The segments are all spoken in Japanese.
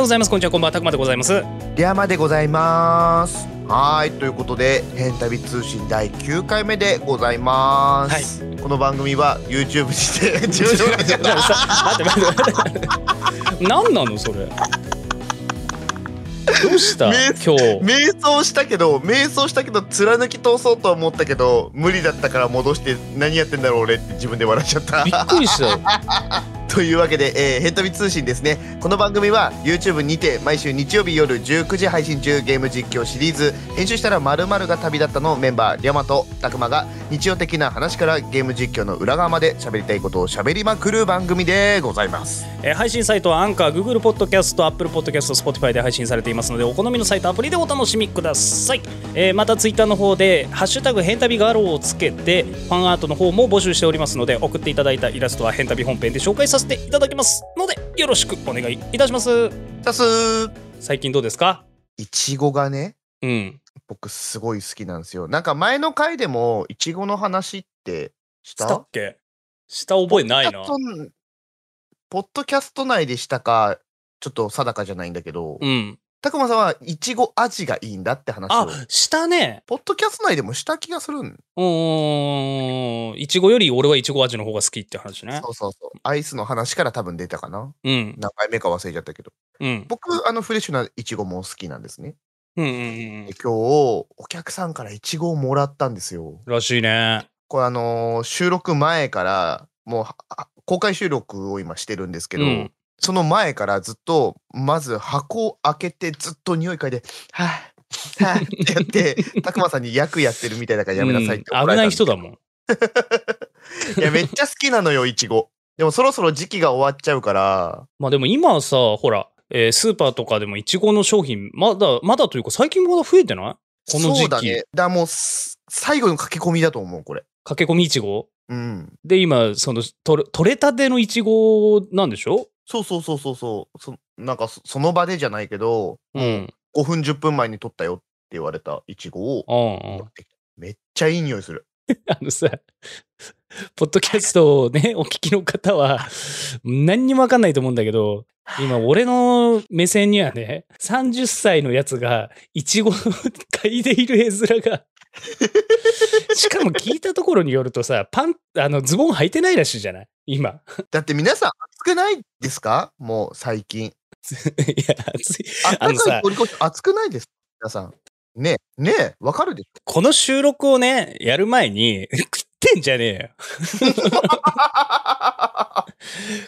ようございます。こんにちは。こんばんは。たくまでございます。リアマでございます。はい。ということで、変旅通信第9回目でございます。はい、この番組は YouTube して、待って待って待って。何なのそれ。どうした今日瞑想したけど瞑想したけど貫き通そうとは思ったけど無理だったから戻して何やってんだろう俺って自分で笑っちゃったびっくりした というわけで、えー、ヘッドビ通信ですねこの番組は YouTube にて毎週日曜日夜19時配信中ゲーム実況シリーズ「編集したらまるが旅立った」のメンバーリャマとたくまが日常的な話からゲーム実況の裏側まで喋りたいことを喋りまくる番組でございます、えー、配信サイトはアンカー Google ポッドキャスト Apple ポッドキャスト Spotify で配信されていますますのでお好みのサイトアプリでお楽しみください、えー、またツイッターの方で「ハッシュタグ変ンタビガロー」をつけてファンアートの方も募集しておりますので送っていただいたイラストは変ンタビ本編で紹介させていただきますのでよろしくお願いいたしますさす最近どうですかいちごがねうん僕すごい好きなんですよなんか前の回でもいちごの話ってしたっけした覚えないなポッドキャスト内でしたかちょっと定かじゃないんだけど、うん、たくまさんは、いちご味がいいんだって話を。あ、したね。ポッドキャスト内でもした気がするん。うん。いちごより俺はいちご味の方が好きって話ね。そうそうそう。アイスの話から多分出たかな。うん。何回目か忘れちゃったけど。うん。僕、あの、フレッシュないちごも好きなんですね。うんうんうん。今日、お客さんからいちごをもらったんですよ。らしいね。これあのー、収録前から、もう、公開収録を今してるんですけど、うんその前からずっと、まず箱を開けてずっと匂い嗅いで、はぁ、はぁってやって、たくまさんに役やってるみたいだからやめなさいって、うん、危ない人だもん。いや、めっちゃ好きなのよ、いちご。でもそろそろ時期が終わっちゃうから。まあでも今さ、ほら、えー、スーパーとかでもいちごの商品、まだ、まだというか最近まだ増えてないこの時期。そうだね。だもう、最後の駆け込みだと思う、これ。駆け込みいちごうん。で、今、そのと、取れたてのいちごなんでしょそうそうそうそうそうそなんかその場でじゃないけど、うん、5分10分前に取ったよって言われたイチゴをうんうん、めっちゃいい匂いする あのさポッドキャストをね お聞きの方は何にも分かんないと思うんだけど今俺の目線にはね30歳のやつがイチゴを嗅いでいる絵面が しかも聞いたところによるとさ、パン、あの、ズボン履いてないらしいじゃない今。だって皆さん、くないですかもう最近。いや、暑い。あったかい通越暑くないですか皆さん。ねえ、ねえ、わかるでしょこの収録をね、やる前に、食ってんじゃねえよ。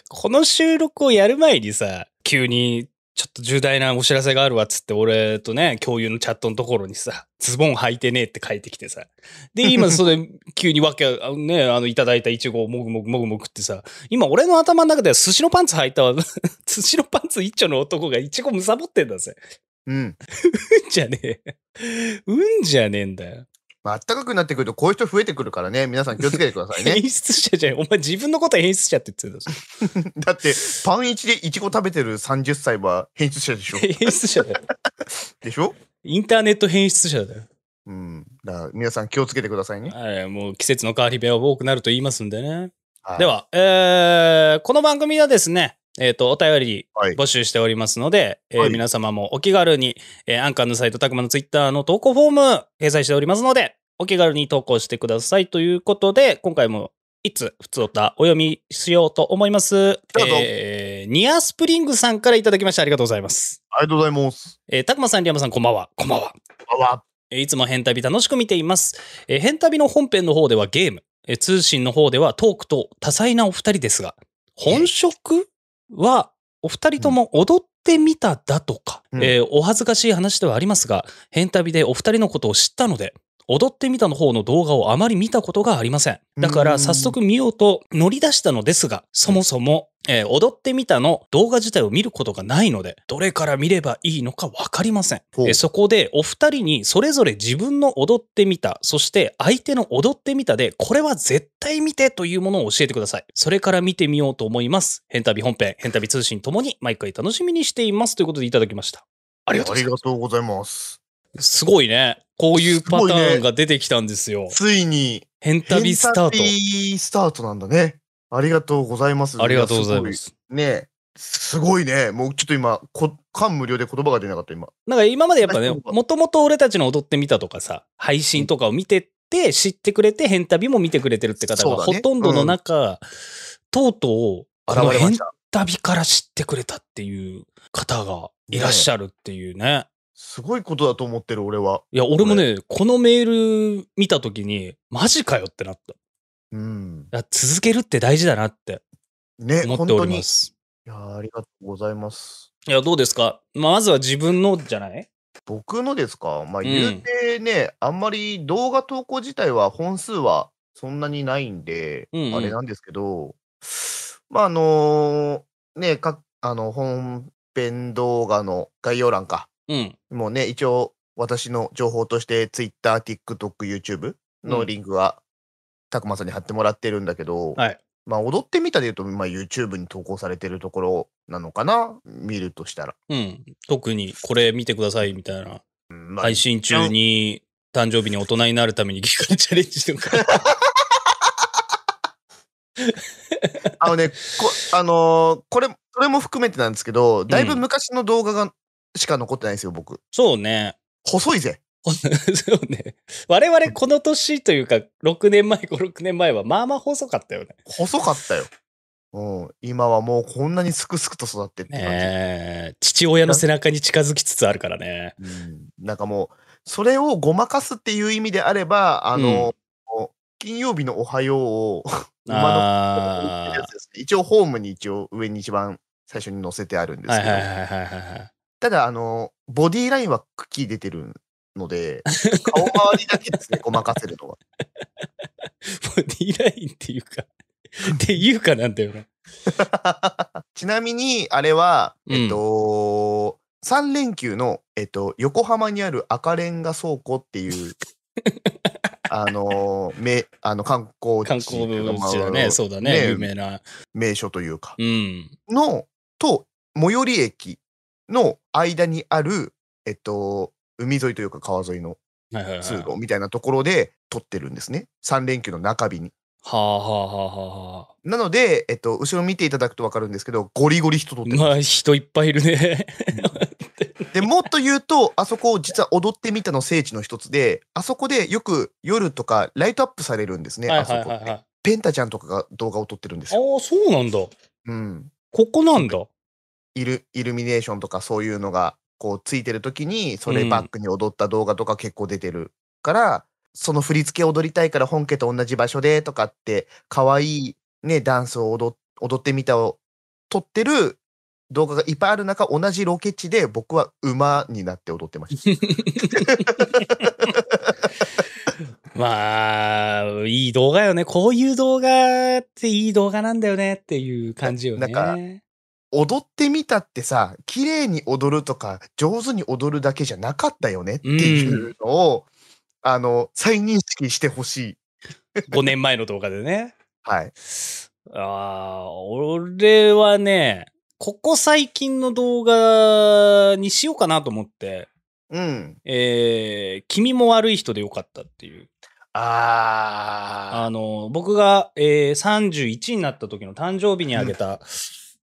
この収録をやる前にさ、急にちょっと重大なお知らせがあるわっつって、俺とね、共有のチャットのところにさ、ズボン履いてねえって書いてきてさ。で、今それ、急にわけ、あのね、あの、いただいたイチゴをもぐもぐもぐもぐってさ、今俺の頭の中では寿司のパンツ履いたわ、寿司のパンツ一丁の男がイチゴむさぼってんだぜ。うん。うんじゃねえ。うんじゃねえんだよ。まあかくなってくると、こういう人増えてくるからね、皆さん気をつけてくださいね。演 出者じゃん。お前自分のこと演出者って言ってた だって、パン一でイチゴ食べてる30歳は変質者でしょ 変質者だよ。でしょインターネット変質者だよ。うん。だから皆さん気をつけてくださいね。はい、もう季節の変わり目は多くなると言いますんでね。はい、では、えー、この番組はですね、えっ、ー、と、お便り募集しておりますので、はいえー皆様もお気軽に、えー、アンカーのサイト、たくまのツイッターの投稿フォーム、掲載しておりますので、お気軽に投稿してくださいということで、今回も、いつ、ふつおた、お読みしようと思います。えー、ニアスプリングさんからいただきましてありがとうございます。ありがとうございます。えー、たくまさん、リアまさん、こんばんは。こんばんは。こんばんは。えー、いつも変旅楽しく見ています。えー、変旅の本編の方ではゲーム、えー、通信の方ではトークと多彩なお二人ですが、本職、えーは、お二人とも踊ってみただとか、うん、えー、お恥ずかしい話ではありますが、変旅でお二人のことを知ったので、踊ってみたの方の動画をあまり見たことがありません。だから早速見ようと乗り出したのですが、そもそも、えー、踊ってみたの動画自体を見ることがないので、どれから見ればいいのかわかりません。えそこでお二人にそれぞれ自分の踊ってみた、そして相手の踊ってみたで、これは絶対見てというものを教えてください。それから見てみようと思います。変旅本編、変旅通信ともに毎回楽しみにしていますということでいただきました。ありがとうございます。すごいね。こういうパターンが出てきたんですよ。すね、ついに。変旅スタート。変旅スタートなんだね。ありがとうございます。ありがとうございます。すねすごいね。もうちょっと今、こ感無量で言葉が出なかった今。なんか今までやっぱね、もともと俺たちの踊ってみたとかさ、配信とかを見てて、知ってくれて、変旅も見てくれてるって方がほとんどの中、うん、とうとう、の変旅から知ってくれたっていう方がいらっしゃるっていうね。ねすごいことだと思ってる、俺は。いや、俺もね、このメール見たときに、マジかよってなった。うん。続けるって大事だなって。ね、思っております。いや、ありがとうございます。いや、どうですか、まあ、まずは自分のじゃない僕のですかまあ、言うてね、うん、あんまり動画投稿自体は本数はそんなにないんで、うんうん、あれなんですけど、まあ、あのー、ね、か、あの、本編動画の概要欄か。うん。もうね、一応私の情報として Twitter、TikTok、YouTube のリンクは、たくまさんに貼ってもらってるんだけど、はい。まあ、踊ってみたでいうと、まあ、YouTube に投稿されてるところなのかな見るとしたら。うん。特にこれ見てくださいみたいな。まあ、配信中に誕生日に大人になるためにギガチャレンジとか。あのね、こあのー、これ、それも含めてなんですけど、だいぶ昔の動画がしか残ってないですよ、僕。そうね。細いぜ。そうね。我々この年というか、6年前、5、6年前は、まあまあ細かったよね。細かったよ。うん、今はもうこんなにすくすくと育ってって感じ、ね、父親の背中に近づきつつあるからね。うん、なんかもう、それをごまかすっていう意味であれば、あの、うん、金曜日のおはようを、馬の、一応ホームに一応上に一番最初に載せてあるんですけど。はいはいはいはい、はい。ただ、あの、ボディラインは茎出てるので、顔周りだけですね、ごまかせるのは。ボディラインっていうかっていうかなんだよな。ちなみに、あれは、えっと、うん、3連休の、えっと、横浜にある赤レンガ倉庫っていう、あの、め、あの、観光地。観光地だね、そうだね、ね有名な。名所というか。うん。の、と、最寄り駅の間にある、えっと、海沿いというか川沿いの通路みたいなところで撮ってるんですね。3連休の中日に。はあはあはあはあ。なので、えっと、後ろ見ていただくと分かるんですけど、ゴリゴリ人撮ってる。まあ、人いっぱいいるね。で、もっと言うと、あそこを実は踊ってみたの聖地の一つで、あそこでよく夜とかライトアップされるんですね、あそこペンタちゃんとかが動画を撮ってるんですよ。ああ、そうなんだ。うん。ここなんだ。イルイルミネーションとかそういうのがこうついてる時にそれバックに踊った動画とか結構出てるから、うん、その振り付け踊りたいから本家と同じ場所でとかって可愛いねダンスを踊ってみたを撮ってる動画がいっぱいある中同じロケ地で僕は馬になって踊ってました。まあ、いい動画よね。こういう動画っていい動画なんだよねっていう感じよね。なんか、踊ってみたってさ、綺麗に踊るとか、上手に踊るだけじゃなかったよねっていうのを、うん、あの、再認識してほしい。5年前の動画でね。はい。ああ、俺はね、ここ最近の動画にしようかなと思って。うん。えー、君も悪い人でよかったっていう。ああ。あの、僕が、えー、31になった時の誕生日にあげた、うん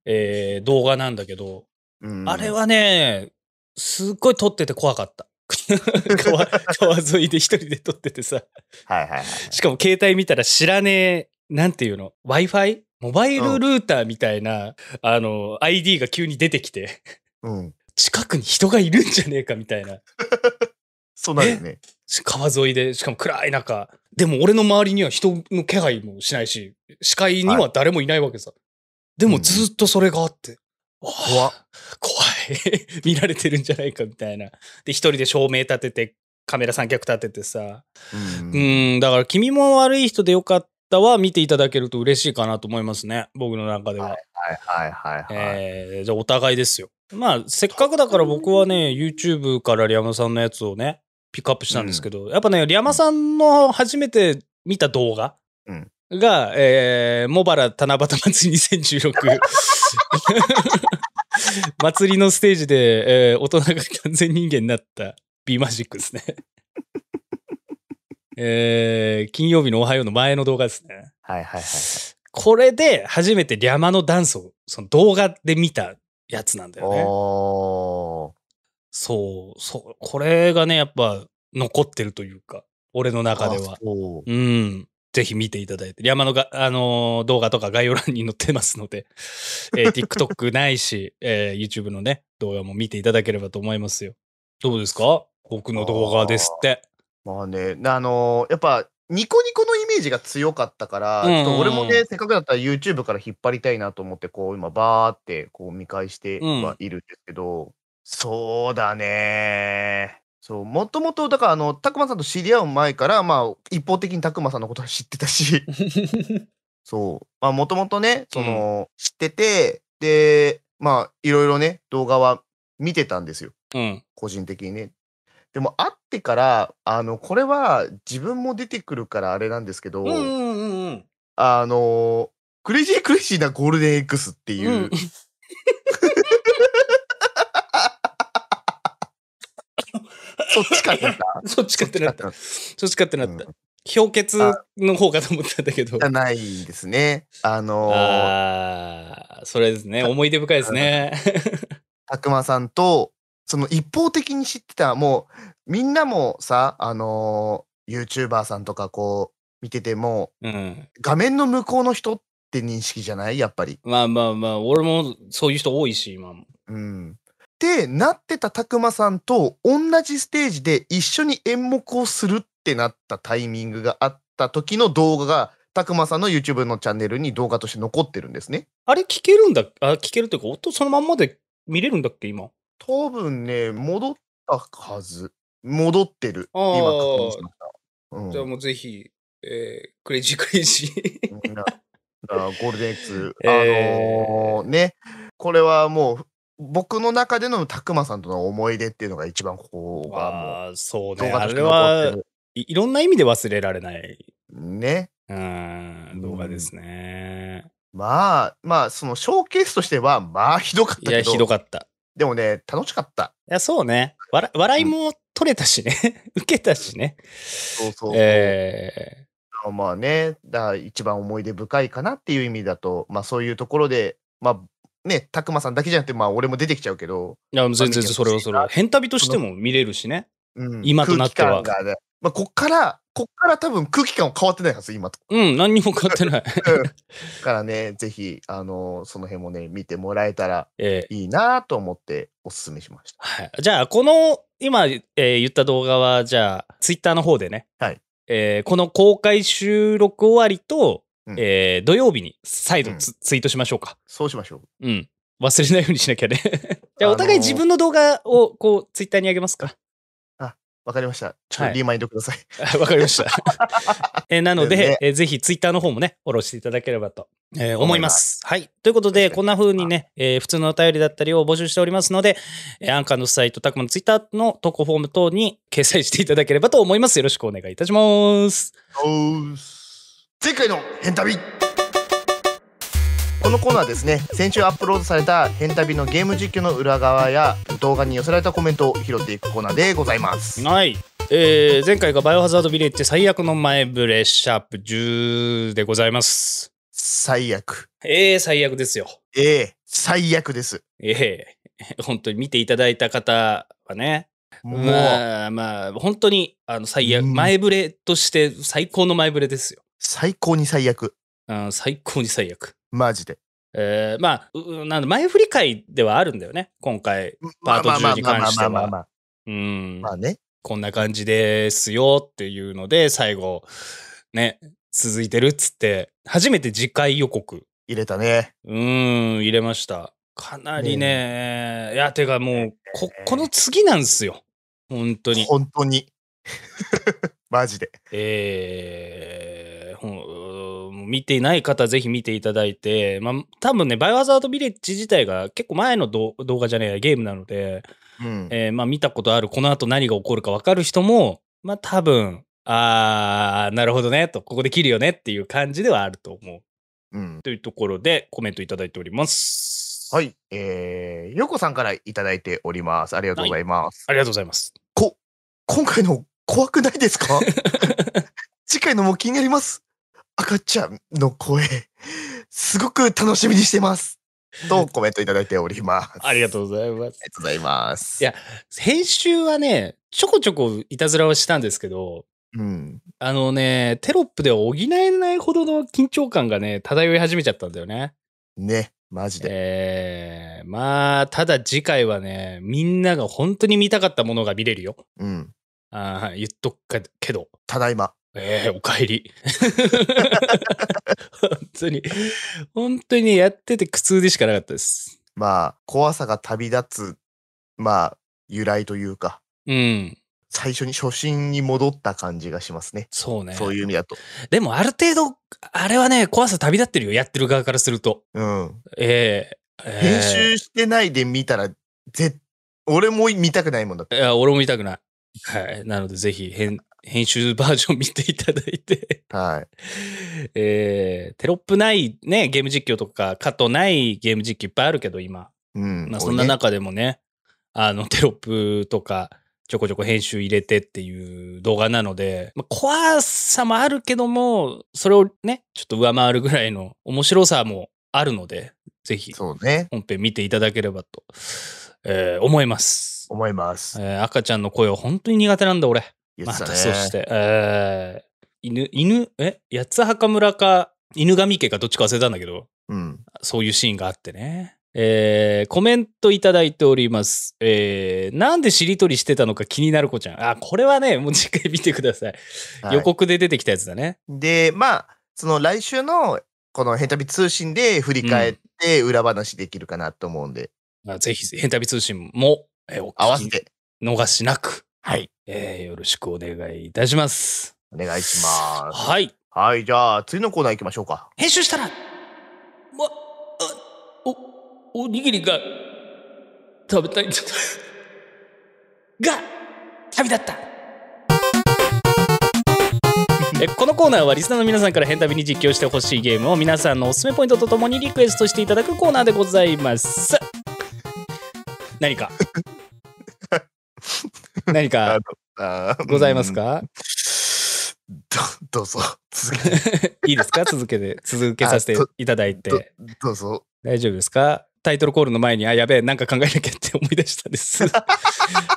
えー、動画なんだけど、うん、あれはね、すっごい撮ってて怖かった。川 川沿いで一人で撮っててさ。はいはいしかも携帯見たら知らねえ、なんていうの ?Wi-Fi? モバイルルーターみたいな、うん、あの、ID が急に出てきて、うん、近くに人がいるんじゃねえかみたいな。そうなるね。川沿いで、しかも暗い中。でも俺の周りには人の気配もしないし、視界には誰もいないわけさ。でもずっとそれがあって。怖、うん、怖い。見られてるんじゃないかみたいな。で、一人で照明立てて、カメラ三脚立ててさ。うん、うん、だから君も悪い人でよかったは見ていただけると嬉しいかなと思いますね。僕の中では。はいはいはいはい、はい、えー、じゃあお互いですよ。まあ、せっかくだから僕はね、YouTube からリアマさんのやつをね、ピックアップしたんですけど、うん、やっぱね、リアマさんの初めて見た動画、うん、が、えー、茂原七夕祭り2016祭りのステージで、えー、大人が完全人間になった B マジックですね。えー、金曜日のおはようの前の動画ですね。はいはいはい、はい。これで初めてリャマのダンスをその動画で見たやつなんだよね。そう、そう、これがね、やっぱ残ってるというか、俺の中では。うん。ぜひ見ていただいて、山のが、あのー、動画とか概要欄に載ってますので、えー、TikTok ないし、えー、YouTube のね、動画も見ていただければと思いますよ。どうですか僕の動画ですって。まあね、あのー、やっぱ、ニコニコのイメージが強かったから、うんうんうん、ちょっと俺もね、せっかくだったら YouTube から引っ張りたいなと思って、こう、今、バーって、こう、見返してはいるんですけど、うん、そうだねそう、もともと、だから、あの、たくまさんと知り合う前から、まあ、一方的にたくまさんのことは知ってたし、そう、まあ、もともとね、その、うん、知ってて、で、まあ、いろいろね、動画は見てたんですよ。うん。個人的にね。でも、会ってから、あの、これは自分も出てくるからあれなんですけど、うんうんうんあの、クレイジークレイジーなゴールデン X っていう、うん、そっちかってなった。そっちかってなった。そっちかってなった。氷結の方かと思ったんだけど。じゃないですね。あのー、あそれですね。思い出深いですね。たくまさんと、その一方的に知ってた、もう、みんなもさ、あのー、YouTuber さんとかこう、見てても、うん、画面の向こうの人って認識じゃないやっぱり。まあまあまあ、俺もそういう人多いし、今も。うん。ってなってたたくまさんと同じステージで一緒に演目をするってなったタイミングがあった時の動画がたくまさんの YouTube のチャンネルに動画として残ってるんですね。あれ聞けるんだあ聞けるというか音そのまんまで見れるんだっけ今。多分ね戻ったはず戻ってる今確認しました、うん、じゃあもうぜひ、えー、クレイジークレイジーゴールデン X、あのー、ねこれはもう僕の中でのたくまさんとの思い出っていうのが一番ここがもう。そうね。あれはいろんな意味で忘れられない。ね。うん、動画ですね。うん、まあ、まあ、そのショーケースとしては、まあ、ひどかったけど。いや、ひどかった。でもね、楽しかった。いや、そうね。笑笑いも取れたしね。受けたしね。そうそうええー、まあね、だ一番思い出深いかなっていう意味だと、まあそういうところで、まあね、たくまさんだけじゃなくて、まあ、俺も出てきちゃうけど。いや、全然それはそれは。変旅としても見れるしね。うん、今となっては。ね、まあ、こっから、こっから多分空気感は変わってないはず、今と。うん、何にも変わってない。からね、ぜひ、あのー、その辺もね、見てもらえたらいいなと思っておすすめしました。えー、はい、じゃあ、この、今、えー、言った動画は、じゃあ、ツイッターの方でね、はいえー、この公開収録終わりと、えー、土曜日に再度ツうん、ツイートしましょうか。そうしましょう。うん。忘れないようにしなきゃね。じゃあ、お互い自分の動画を、こう、ツイッターにあげますか。あ、わかりました。ちょっとリマインドください。わ、はい、かりました。えなので、ね、えぜひツイッターの方もね、フォローしていただければと、えー、思います。はい。ということで、こんな風にね、えー、普通のお便りだったりを募集しておりますので、えー、アンカーのサイト、たくまのツイッターの投稿フォーム等に掲載していただければと思います。よろしくお願いいたします。前回の変旅このコーナーですね先週アップロードされた「変旅」のゲーム実況の裏側や動画に寄せられたコメントを拾っていくコーナーでございますはいえー、前回が「バイオハザードビレッジ最悪の前触れシャープ10」でございます最悪ええー、最悪ですよええー、最悪ですええー、本当に見ていただいた方はねまあまあ本当にあの最悪、前触れとして最高の前触れですよ最高に最悪。うん、最高に最悪。マジで。えー、まあ、なん前振り会ではあるんだよね。今回、パート10に関しては。まあまあまあまあまあ、うん。まあね。こんな感じですよっていうので、最後、ね、続いてるっつって、初めて次回予告。入れたね。うん、入れました。かなりね、ねいや、てかもう、こ、この次なんですよ。本当に。本当に。マジで。えー、見ていない方、ぜひ見ていただいて、まあ、多分ね、バイオハザードビレッジ自体が結構前の動画じゃねえゲームなので、うん、えー、まあ、見たことある、この後何が起こるか分かる人も、まあ、多分、あー、なるほどね、と、ここで切るよねっていう感じではあると思う。うん、というところで、コメントいただいております。はい。えー、よこさんからいただいております。ありがとうございます。はい、ありがとうございます。こ、今回の怖くないですか 次回のも気になります。赤ちゃんの声、すごく楽しみにしてます。と コメントいただいております。ありがとうございます。ありがとうございます。いや、編集はね、ちょこちょこいたずらはしたんですけど、うん、あのね、テロップで補えないほどの緊張感がね、漂い始めちゃったんだよね。ね、マジで。えー、まあ、ただ次回はね、みんなが本当に見たかったものが見れるよ。うん。あ言っとくけど。ただいま。ええー、お帰り。本当に、本当にやってて苦痛でしかなかったです。まあ、怖さが旅立つ、まあ、由来というか。うん。最初に初心に戻った感じがしますね。そうね。そういう意味だと。でもある程度、あれはね、怖さ旅立ってるよ。やってる側からすると。うん。えー、えー、編集してないで見たら、ぜ、俺も見たくないもんだって。いや、俺も見たくない。はい。なので、ぜひ、編、編集バージョン見ていただいてはい。えー、テロップないね、ゲーム実況とか、カットないゲーム実況いっぱいあるけど、今。うん。まあ、そんな中でもね、ねあの、テロップとか、ちょこちょこ編集入れてっていう動画なので、まあ、怖さもあるけども、それをね、ちょっと上回るぐらいの面白さもあるので、ぜひ、そうね。本編見ていただければと、えー、思います。思います。えー、赤ちゃんの声は本当に苦手なんだ、俺。言ってたね。またそして、えー、犬、犬、え八つ墓村か、犬神家かどっちか忘れたんだけど、うん、そういうシーンがあってね。えー、コメントいただいております。えー、なんでしりとりしてたのか気になる子ちゃん。あ、これはね、もう次回見てください。はい、予告で出てきたやつだね。で、まあ、その来週のこのヘンタビ通信で振り返って裏話できるかなと思うんで。うん、ぜひ、ヘンタビ通信も、えー、合わせて。逃しなく。はい。えー、よろしくお願いいたします。お願いします。はい。はい、じゃあ、次のコーナー行きましょうか。編集したら、ま、あ、お、おにぎりが、食べたいが、旅立った。えこのコーナーはリスナーの皆さんから変旅に実況してほしいゲームを皆さんのおすすめポイントとともにリクエストしていただくコーナーでございます。何か 何かございますか どうぞ続け いいですか続けて続けさせていただいてどうぞ大丈夫ですかタイトルコールの前にあやべえなんか考えなきゃって思い出したんです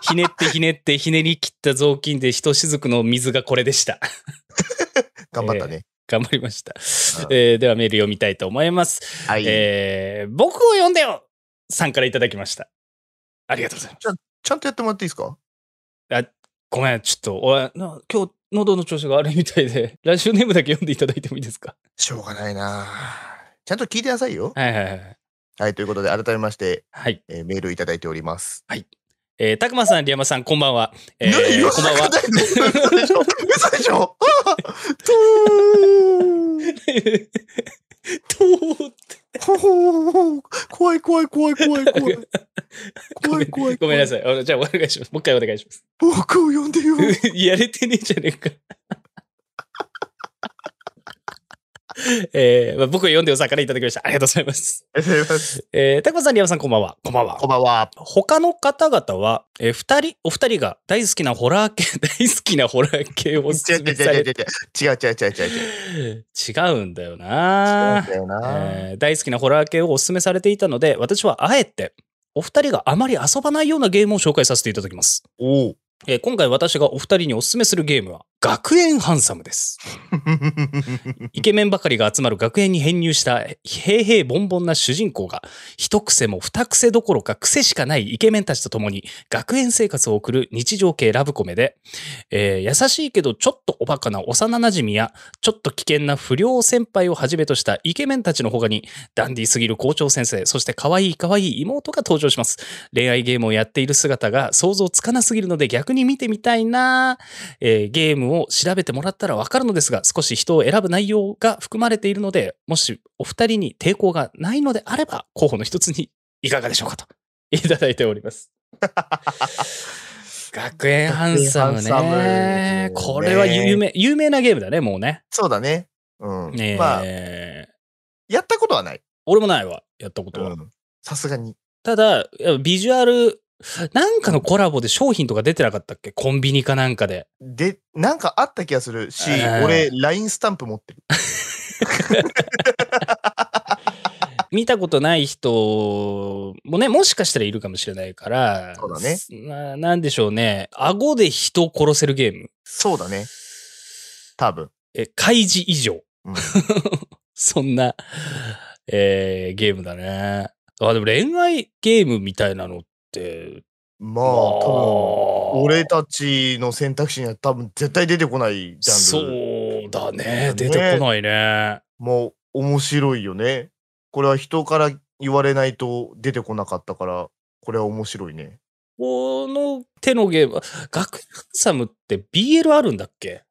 ひねってひねってひねり切った雑巾でひとしずくの水がこれでした頑張ったね、えー頑張りました、えー、ではメール読みたいと思います、はい、えー、僕を呼んでよさんからいただきましたありがとうございますちゃんとやってもらっていいですかあ、ごめん、ちょっと、俺、な今日、喉の調子が悪いみたいで、ラジオネームだけ読んでいただいてもいいですか。しょうがないなちゃんと聞いてなさいよ。はいはいはい。はい、ということで、改めまして、はい、えー、メールいただいております。はい。えー、たくまさん、りやまさん、こんばんは。えー、こんばんは。嘘でしょ嘘でしょと ーとー って。怖い怖い怖い怖い怖い。怖い怖いごめんなさい。じゃあお願いします。もう一回お願いします。僕を呼んでよ。やれてねえじゃねえか。えー、まあ、僕は読んでおさからいただきました。ありがとうございます。ありがとうございます。えー、タコさん、リアムさん、こんばんは。こんばんは。こんばんは。他の方々は、えー、二人、お二人が大好きなホラー系、大好きなホラー系を勧めされて違う違う違う違う違う違う。違うんだよな違うんだよな、えー、大好きなホラー系をおすすめされていたので、私はあえて、お二人があまり遊ばないようなゲームを紹介させていただきます。おお。えー、今回私がお二人におすすめするゲームは、学園ハンサムです。イケメンばかりが集まる学園に編入した平々凡々な主人公が、一癖も二癖どころか癖しかないイケメンたちと共に学園生活を送る日常系ラブコメで、えー、優しいけどちょっとおバカな幼なじみや、ちょっと危険な不良先輩をはじめとしたイケメンたちの他に、ダンディーすぎる校長先生、そして可愛い可愛い妹が登場します。恋愛ゲームをやっている姿が想像つかなすぎるので逆に見てみたいな、えー、ゲームをを調べてもらったらわかるのですが、少し人を選ぶ内容が含まれているので、もしお二人に抵抗がないのであれば、候補の一つにいかがでしょうかと いただいております。学園ハンサムね。これは有名、有名なゲームだね、もうね。そうだね。うん。ねまあ、やったことはない。俺もないわ、やったことは。さすがに。ただ、ビジュアルなんかのコラボで商品とか出てなかったっけコンビニかなんかで。で、なんかあった気がするし、俺、LINE スタンプ持ってる。見たことない人もね、もしかしたらいるかもしれないから、そうだね。ななんでしょうね。顎で人を殺せるゲーム。そうだね。多分。え、開示以上。うん、そんな、えー、ゲームだね。あ、でも恋愛ゲームみたいなのっ、まあ、まあ、多分俺たちの選択肢には多分絶対出てこないジャンル、そうだね出てこないねもう面白いよねこれは人から言われないと出てこなかったからこれは面白いねこの手のゲーム学園ハンサムって BL あるんだっけ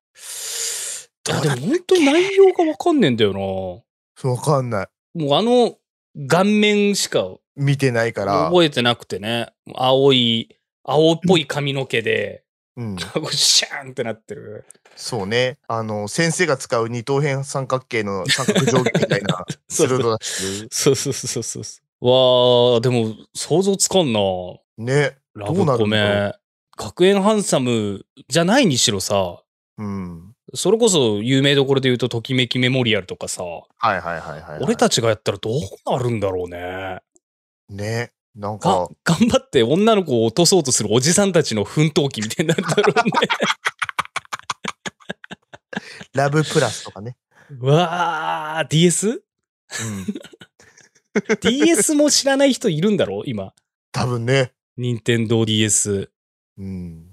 でも本当に内容がわかんねえんだよなわかんないもうあの顔面しか見てないから。覚えてなくてね、青い、青っぽい髪の毛で、うん、シャーンってなってる。そうね。あの、先生が使う二等辺三角形の三角定規みたいな そうそうだし。そうそうそうそうそう。わあ、でも想像つかんな。ね。ラブなコんだろメ。学園ハンサムじゃないにしろさ、うん。それこそ有名どころで言うと、ときめきメモリアルとかさ、はいはいはいはい、俺たちがやったらどうなるんだろうね。ね。なんか。頑張って女の子を落とそうとするおじさんたちの奮闘記みたいになるんだろうね。ラブプラスとかね。わあ、DS? うん。DS も知らない人いるんだろう今。多分ね。任天堂 DS。うん。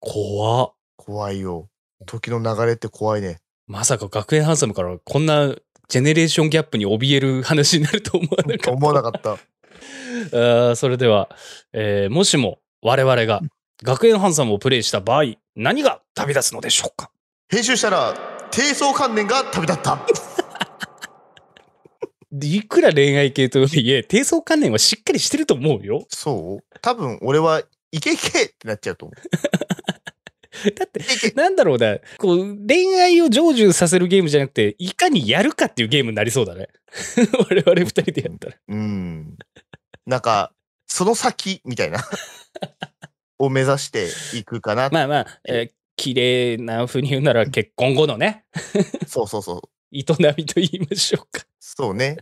怖怖いよ。時の流れって怖いね。まさか学園ハンサムからこんなジェネレーションギャップに怯える話になると思わなかった。思わなかった。あそれでは、えー、もしも我々が学園ハンサムをプレイした場合、何が旅立つのでしょうか編集したら、低層観念が旅立った。いくら恋愛系とはいえ、低層観念はしっかりしてると思うよ。そう多分俺は、イケイケってなっちゃうと思う。だって、なんだろうな、こう、恋愛を成就させるゲームじゃなくて、いかにやるかっていうゲームになりそうだね。我々二人でやったら。うん。なんか、その先みたいな、を目指していくかな。まあまあ、えー、綺麗なふうに言うなら結婚後のね。そうそうそう。営みと言いましょうか。そうね。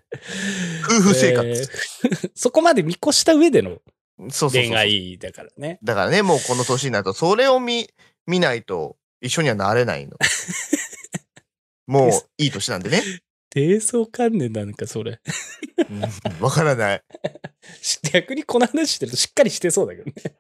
夫婦生活、えー、そこまで見越した上での恋愛だからね。だからね、もうこの年になると、それを見、見ないと一緒にはなれないの。もういい年なんでね。低層観念なのか、それ。わ、うん、からない。逆にこの話してるとしっかりしてそうだけどね。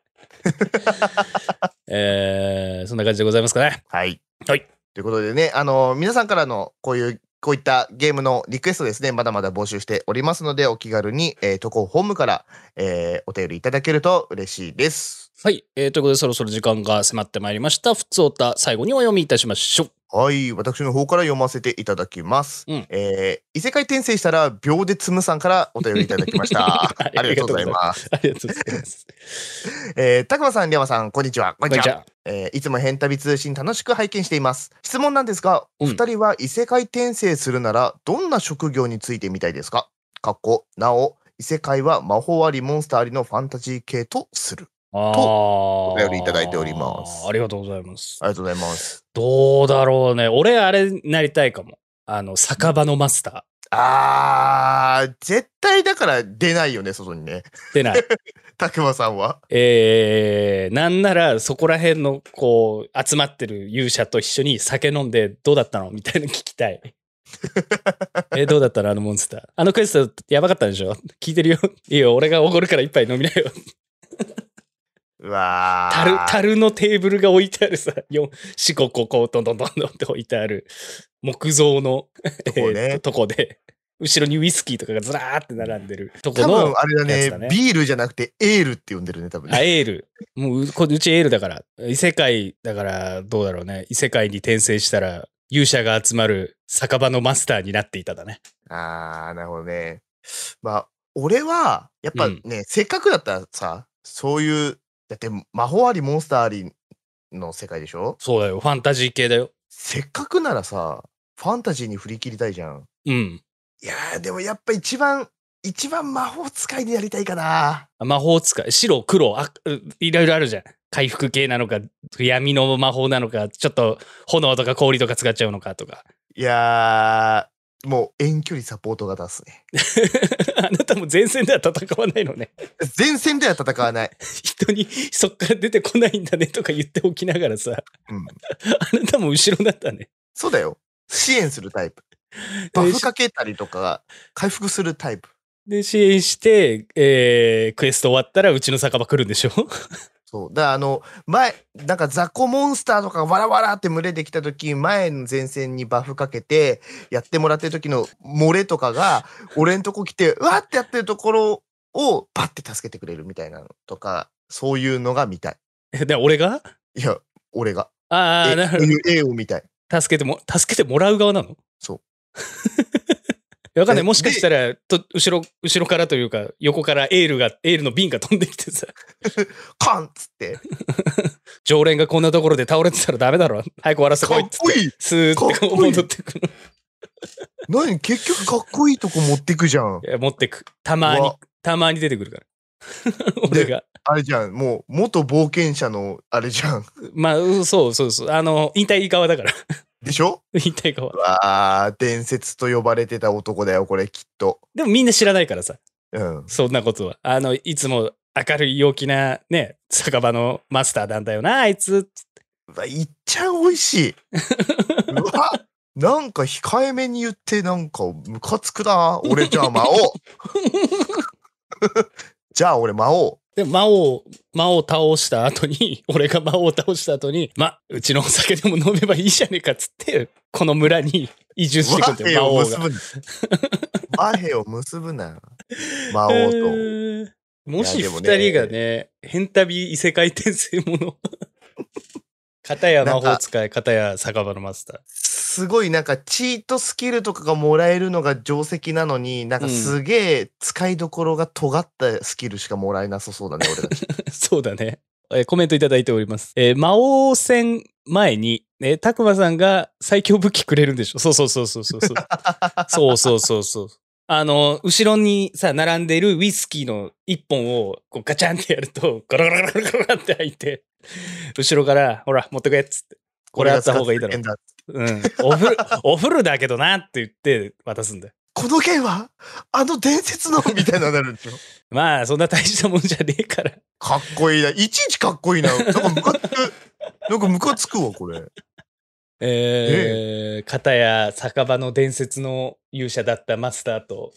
えー、そんな感じでございますかね。はい。はい。ということでね、あの、皆さんからのこういうこういったゲームのリクエストですね、まだまだ募集しておりますので、お気軽に、えー、渡航ホームから、えー、お便りいただけると嬉しいです。はい、えー、ということでそろそろ時間が迫ってまいりました。ふつおた、最後にお読みいたしましょう。はい、私の方から読ませていただきます。うん、えー、異世界転生したら秒でつむさんからお便りいただきました。ありがとうございます。ありがとうございます。えたくまさん、りゃまさん、こんにちは。こんにちは。えー、いつも変旅通信楽しく拝見しています。質問なんですが、お二人は異世界転生するなら、どんな職業についてみたいですか。かっこ、なお、異世界は魔法ありモンスターありのファンタジー系とする。とお便りいただいております。ありがとうございます。ありがとうございます。どうだろうね。俺、あれなりたいかも。あの、酒場のマスター。あー、絶対だから出ないよね、外にね。出ない。たくまさんはえー、なんならそこら辺のこう集まってる勇者と一緒に酒飲んでどうだったのみたいなの聞きたい。えどうだったのあのモンスター。あのクエストやばかったでしょ聞いてるよ。いいよ、俺がおごるから一杯飲みなよ。うわ樽、のテーブルが置いてあるさ、四、四個ここ、どんどんどんどんって置いてある、木造の、とこね、えとこで、後ろにウイスキーとかがずらーって並んでるとこの、ね、あれだね、ビールじゃなくてエールって呼んでるね、多分ね。エール。もう、うちエールだから、異世界だからどうだろうね、異世界に転生したら、勇者が集まる酒場のマスターになっていただね。あー、なるほどね。まあ、俺は、やっぱね、うん、せっかくだったらさ、そういうだって魔法ありモンスターありの世界でしょそうだよファンタジー系だよせっかくならさファンタジーに振り切りたいじゃんうんいやでもやっぱ一番一番魔法使いでやりたいかな魔法使い白黒あいろいろあるじゃん回復系なのか闇の魔法なのかちょっと炎とか氷とか使っちゃうのかとかいやもう遠距離サポート型ですね。あなたも前線では戦わないのね。前線では戦わない。人にそっから出てこないんだねとか言っておきながらさ、うん、あなたも後ろだったね。そうだよ。支援するタイプ。バフかけたりとか、回復するタイプ。で、支援して、えー、クエスト終わったらうちの酒場来るんでしょそう。だあの、前、なんか雑魚モンスターとかがわらわらって群れてきた時、前の前線にバフかけて、やってもらってる時の漏れとかが、俺んとこ来て、うわってやってるところを、パッて助けてくれるみたいなのとか、そういうのが見たい。え、で、俺がいや、俺が。ああ、なるほど。を見たい。助けても、助けてもらう側なのそう。わかんない。もしかしたら、と、後ろ、後ろからというか、横からエールが、エールの瓶が飛んできてさ。カンっつって。常連がこんなところで倒れてたらダメだろ。早く終わらせこいっつって。かっこいいスーッて戻ってくる。何結局かっこいいとこ持ってくじゃん。いや、持ってく。たまに、たまに出てくるから。俺が。あれじゃん、もう、元冒険者のあれじゃん。まあ、そうそうそう。あの、引退側だから。でしょ引退後は。わあ、伝説と呼ばれてた男だよ、これきっと。でもみんな知らないからさ。うん。そんなことは。あの、いつも明るい陽気なね、酒場のマスターなんだよな、あいつ。うわ、いっちゃん美味しい。うわなんか控えめに言って、なんかムカつくな、俺邪魔を。じゃあ俺魔王。で、魔王、魔王倒した後に、俺が魔王を倒した後に、ま、うちのお酒でも飲めばいいじゃねえかっつって、この村に移住してくんて、魔王が。和を結ぶな魔王と。えー、もし二人がね、変旅異世界転生もの 片や魔法使い、片や酒場のマスター。すごいなんかチートスキルとかがもらえるのが定石なのに、なんかすげえ使いどころが尖ったスキルしかもらえなさそうだね、うん、俺たち。そうだね。えー、コメントいただいております。えー、魔王戦前に、えー、たくまさんが最強武器くれるんでしょそうそうそうそうそう。そうそうそうそう。あの、後ろにさ、並んでるウイスキーの一本を、こう、ガチャンってやると、ガラガラガラガラって開いて、後ろから、ほら、持っていっつって。これあった方がいいだろう。うん。おふ呂、お風呂だけどなって言って渡すんだよ。この剣は、あの伝説の、みたいのなるんでしょまあ、そんな大したもんじゃねえから。かっこいいな。いちいちかっこいいな。なんかムカつく、なんかムカつくわ、これ。えー、え片や酒場の伝説の勇者だったマスターと、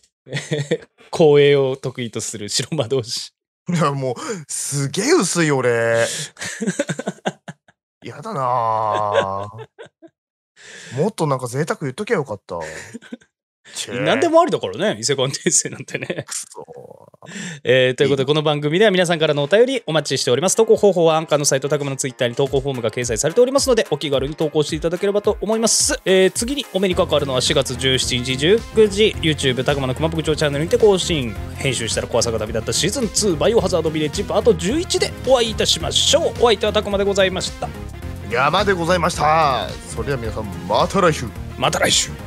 光栄を得意とする白魔同士。いや、もう、すげえ薄い、俺。やだなもっとなんか贅沢言っときゃよかった。何でもありだからね、伊勢丹転生なんてね。くそえー、ということで、この番組では皆さんからのお便りお待ちしております。投稿方法はアンカーのサイト、たくまのツイッターに投稿フォームが掲載されておりますので、お気軽に投稿していただければと思います。えー、次にお目にかかるのは4月17日19時、YouTube たくまのくまぷくチャンネルにて更新。編集したら怖さが旅立ったシーズン2、バイオハザードビレッジパート11でお会いいたしましょう。お相手はたくまでございました。山でございました。それでは皆さん、また来週。また来週。